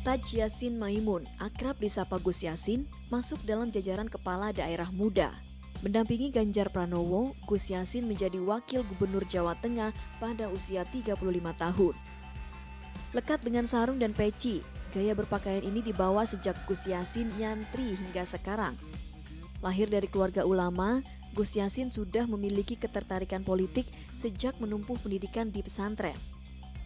Taj Yasin Maimun, akrab disapa Gus Yasin, masuk dalam jajaran kepala daerah muda. Mendampingi Ganjar Pranowo, Gus Yasin menjadi wakil gubernur Jawa Tengah pada usia 35 tahun. Lekat dengan sarung dan peci, gaya berpakaian ini dibawa sejak Gus Yasin nyantri hingga sekarang. Lahir dari keluarga ulama, Gus Yasin sudah memiliki ketertarikan politik sejak menumpuh pendidikan di pesantren.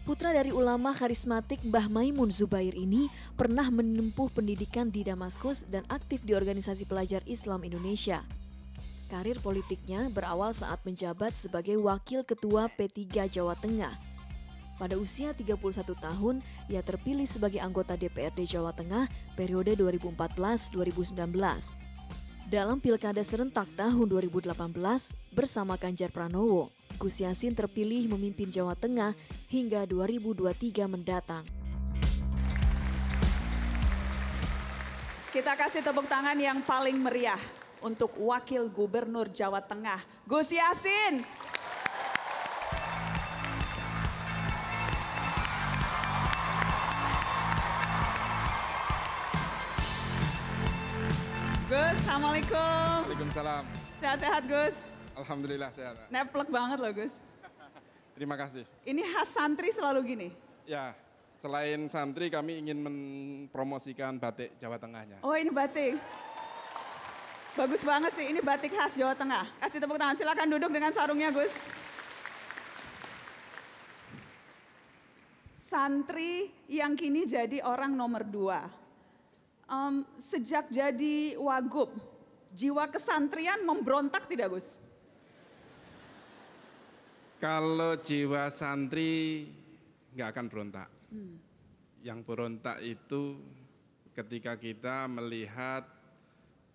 Putra dari ulama karismatik Mbah Maimun Zubair ini pernah menempuh pendidikan di Damaskus dan aktif di Organisasi Pelajar Islam Indonesia. Karir politiknya berawal saat menjabat sebagai wakil ketua P3 Jawa Tengah. Pada usia 31 tahun, ia terpilih sebagai anggota DPRD Jawa Tengah periode 2014-2019. Dalam pilkada serentak tahun 2018 bersama Ganjar Pranowo, Gus Yassin terpilih memimpin Jawa Tengah hingga 2023 mendatang. Kita kasih tepuk tangan yang paling meriah untuk Wakil Gubernur Jawa Tengah, Gus Yassin. Assalamualaikum. Waalaikumsalam. Sehat-sehat Gus? Alhamdulillah sehat. Neplek banget loh Gus. Terima kasih. Ini khas santri selalu gini? Ya, selain santri kami ingin mempromosikan batik Jawa Tengahnya. Oh ini batik. Bagus banget sih, ini batik khas Jawa Tengah. Kasih tepuk tangan, silahkan duduk dengan sarungnya Gus. Santri yang kini jadi orang nomor dua um, sejak jadi wagub, jiwa kesantrian memberontak tidak Gus? Kalau jiwa santri nggak akan berontak. Hmm. Yang berontak itu ketika kita melihat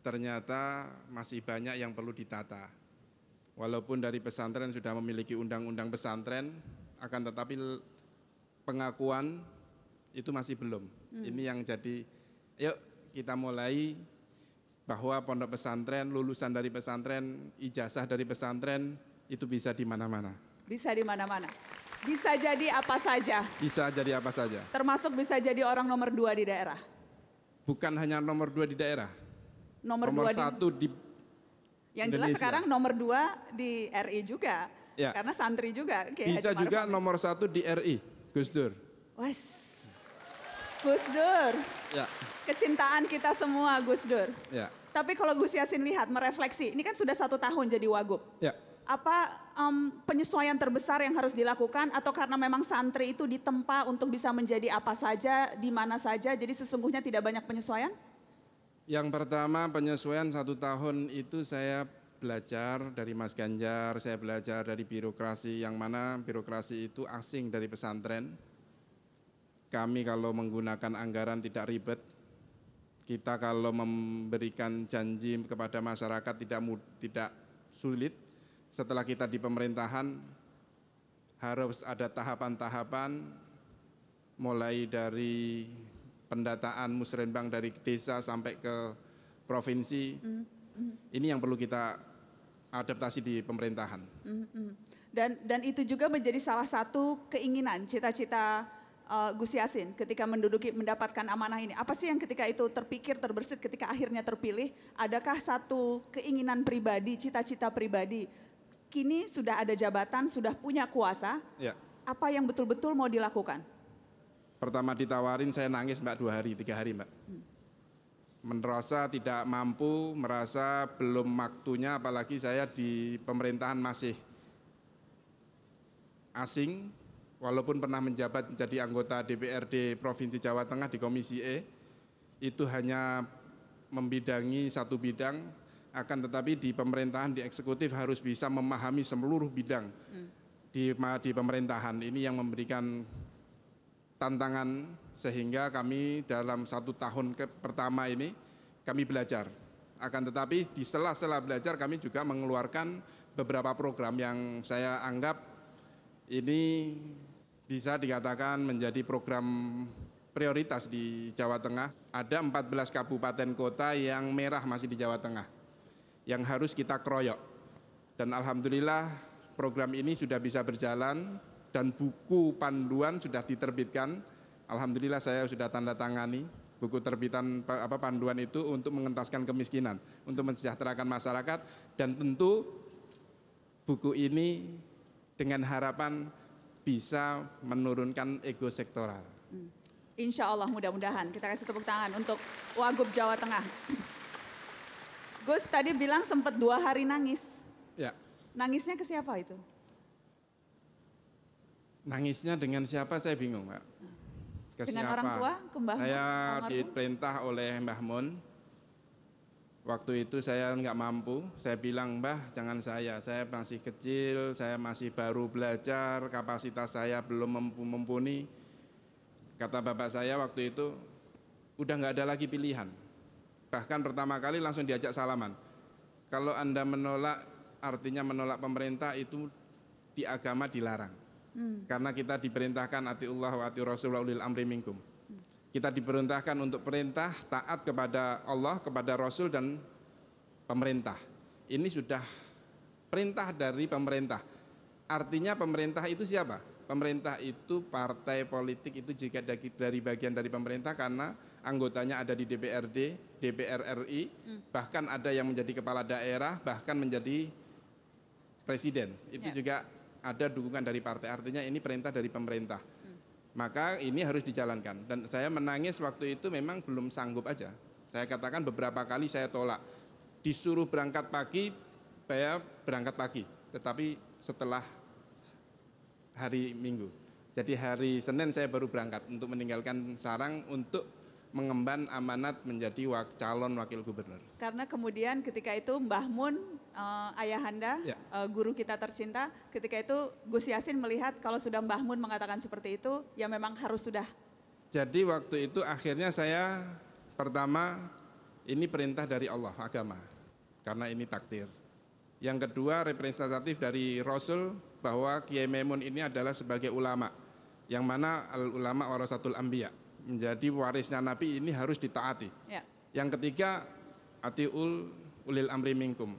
ternyata masih banyak yang perlu ditata. Walaupun dari pesantren sudah memiliki undang-undang pesantren, akan tetapi pengakuan itu masih belum. Hmm. Ini yang jadi Yuk kita mulai bahwa pondok pesantren, lulusan dari pesantren, ijazah dari pesantren itu bisa di mana-mana. Bisa di mana-mana. Bisa jadi apa saja. Bisa jadi apa saja. Termasuk bisa jadi orang nomor dua di daerah. Bukan hanya nomor dua di daerah. Nomor, nomor dua satu di, di Yang Indonesia. jelas sekarang nomor dua di RI juga. Ya. Karena santri juga. Okay, bisa juga nomor satu di RI, Gus Dur. Wes. Gus Dur. Ya. Kecintaan kita semua Gus Dur. Ya. Tapi kalau Gus Yasin lihat merefleksi, ini kan sudah satu tahun jadi wagub. Ya. Apa um, penyesuaian terbesar yang harus dilakukan atau karena memang santri itu ditempa untuk bisa menjadi apa saja, di mana saja, jadi sesungguhnya tidak banyak penyesuaian? Yang pertama penyesuaian satu tahun itu saya belajar dari Mas Ganjar, saya belajar dari birokrasi yang mana birokrasi itu asing dari pesantren kami kalau menggunakan anggaran tidak ribet, kita kalau memberikan janji kepada masyarakat tidak mud, tidak sulit. Setelah kita di pemerintahan harus ada tahapan-tahapan mulai dari pendataan musrenbang dari desa sampai ke provinsi. Mm-hmm. Ini yang perlu kita adaptasi di pemerintahan. Mm-hmm. Dan dan itu juga menjadi salah satu keinginan cita-cita uh, Gus Yasin ketika menduduki mendapatkan amanah ini? Apa sih yang ketika itu terpikir terbersit ketika akhirnya terpilih? Adakah satu keinginan pribadi, cita-cita pribadi? Kini sudah ada jabatan, sudah punya kuasa. Ya. Apa yang betul-betul mau dilakukan? Pertama ditawarin saya nangis mbak dua hari, tiga hari mbak. Hmm. Merasa tidak mampu, merasa belum waktunya, apalagi saya di pemerintahan masih asing, walaupun pernah menjabat menjadi anggota DPRD Provinsi Jawa Tengah di Komisi E, itu hanya membidangi satu bidang, akan tetapi di pemerintahan, di eksekutif harus bisa memahami seluruh bidang hmm. di, di pemerintahan. Ini yang memberikan tantangan sehingga kami dalam satu tahun ke, pertama ini kami belajar. Akan tetapi di sela-sela belajar kami juga mengeluarkan beberapa program yang saya anggap ini bisa dikatakan menjadi program prioritas di Jawa Tengah. Ada 14 kabupaten kota yang merah masih di Jawa Tengah yang harus kita keroyok. Dan alhamdulillah program ini sudah bisa berjalan dan buku panduan sudah diterbitkan. Alhamdulillah saya sudah tanda tangani buku terbitan apa panduan itu untuk mengentaskan kemiskinan, untuk mensejahterakan masyarakat dan tentu buku ini dengan harapan bisa menurunkan ego sektoral. Hmm. Insya Allah mudah-mudahan kita kasih tepuk tangan untuk Wagub Jawa Tengah. Gus tadi bilang sempat dua hari nangis. Ya. Nangisnya ke siapa itu? Nangisnya dengan siapa saya bingung, pak. Ke dengan siapa? orang tua, ke Mbah Saya diperintah oleh Mbah Mun Waktu itu saya nggak mampu, saya bilang, Mbah jangan saya, saya masih kecil, saya masih baru belajar, kapasitas saya belum mumpuni. Kata bapak saya waktu itu, udah nggak ada lagi pilihan. Bahkan pertama kali langsung diajak salaman. Kalau Anda menolak, artinya menolak pemerintah itu di agama dilarang. Hmm. Karena kita diperintahkan ati Allah wa ati Rasulullah ulil amri minkum. Kita diperintahkan untuk perintah, taat kepada Allah, kepada Rasul dan pemerintah. Ini sudah perintah dari pemerintah. Artinya pemerintah itu siapa? Pemerintah itu partai politik itu jika dari bagian dari pemerintah karena anggotanya ada di DPRD, DPR RI, hmm. bahkan ada yang menjadi kepala daerah, bahkan menjadi presiden. Itu yeah. juga ada dukungan dari partai. Artinya ini perintah dari pemerintah maka ini harus dijalankan. Dan saya menangis waktu itu memang belum sanggup aja. Saya katakan beberapa kali saya tolak. Disuruh berangkat pagi, saya berangkat pagi. Tetapi setelah hari Minggu. Jadi hari Senin saya baru berangkat untuk meninggalkan sarang untuk mengemban amanat menjadi calon wakil gubernur. Karena kemudian ketika itu Mbah Mun uh, ayahanda, ya. uh, guru kita tercinta. Ketika itu Gus Yasin melihat kalau sudah Mbah Mun mengatakan seperti itu, ya memang harus sudah. Jadi waktu itu akhirnya saya pertama ini perintah dari Allah agama karena ini takdir. Yang kedua representatif dari Rasul bahwa Kiai Memun ini adalah sebagai ulama yang mana al ulama warasatul ambia menjadi warisnya Nabi ini harus ditaati. Ya. Yang ketiga atiul ulil amri minkum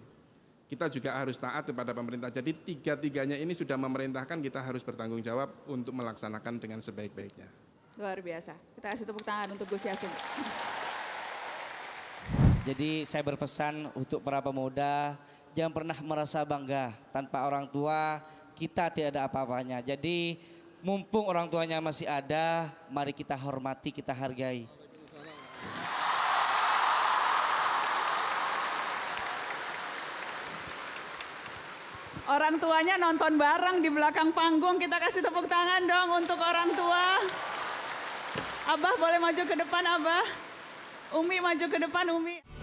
kita juga harus taat kepada pemerintah. Jadi tiga-tiganya ini sudah memerintahkan kita harus bertanggung jawab untuk melaksanakan dengan sebaik-baiknya. Luar biasa. Kita kasih tepuk tangan untuk Gus Yasin. Jadi saya berpesan untuk para pemuda, jangan pernah merasa bangga tanpa orang tua, kita tidak ada apa-apanya. Jadi mumpung orang tuanya masih ada, mari kita hormati, kita hargai. Orang tuanya nonton bareng di belakang panggung. Kita kasih tepuk tangan dong untuk orang tua. Abah boleh maju ke depan Abah. Umi maju ke depan Umi.